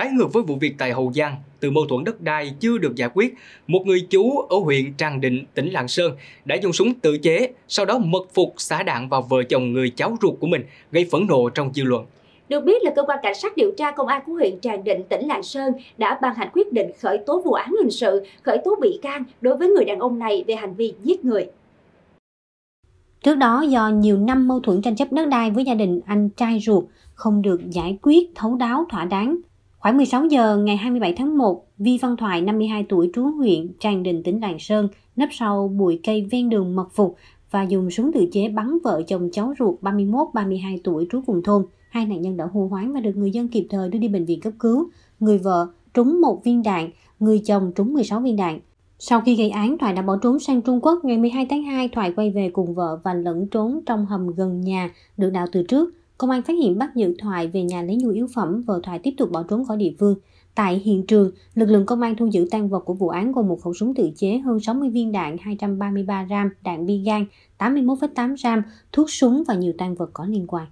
Trái ngược với vụ việc tại Hậu Giang, từ mâu thuẫn đất đai chưa được giải quyết, một người chú ở huyện Tràng Định, tỉnh Lạng Sơn đã dùng súng tự chế, sau đó mật phục xả đạn vào vợ chồng người cháu ruột của mình, gây phẫn nộ trong dư luận. Được biết là cơ quan cảnh sát điều tra công an của huyện Tràng Định, tỉnh Lạng Sơn đã ban hành quyết định khởi tố vụ án hình sự, khởi tố bị can đối với người đàn ông này về hành vi giết người. Trước đó do nhiều năm mâu thuẫn tranh chấp đất đai với gia đình anh trai ruột không được giải quyết thấu đáo thỏa đáng, Khoảng 16 giờ ngày 27 tháng 1, Vi Văn Thoại 52 tuổi trú huyện Tràng Đình tỉnh Lạng Sơn nấp sau bụi cây ven đường mật phục và dùng súng tự chế bắn vợ chồng cháu ruột 31-32 tuổi trú cùng thôn. Hai nạn nhân đã hô hoán và được người dân kịp thời đưa đi bệnh viện cấp cứu. Người vợ trúng một viên đạn, người chồng trúng 16 viên đạn. Sau khi gây án, Thoại đã bỏ trốn sang Trung Quốc. Ngày 12 tháng 2, Thoại quay về cùng vợ và lẫn trốn trong hầm gần nhà, được đào từ trước công an phát hiện bắt giữ Thoại về nhà lấy nhu yếu phẩm vợ Thoại tiếp tục bỏ trốn khỏi địa phương. Tại hiện trường, lực lượng công an thu giữ tăng vật của vụ án gồm một khẩu súng tự chế, hơn 60 viên đạn 233 gram đạn bi gan, 81,8 gram thuốc súng và nhiều tăng vật có liên quan.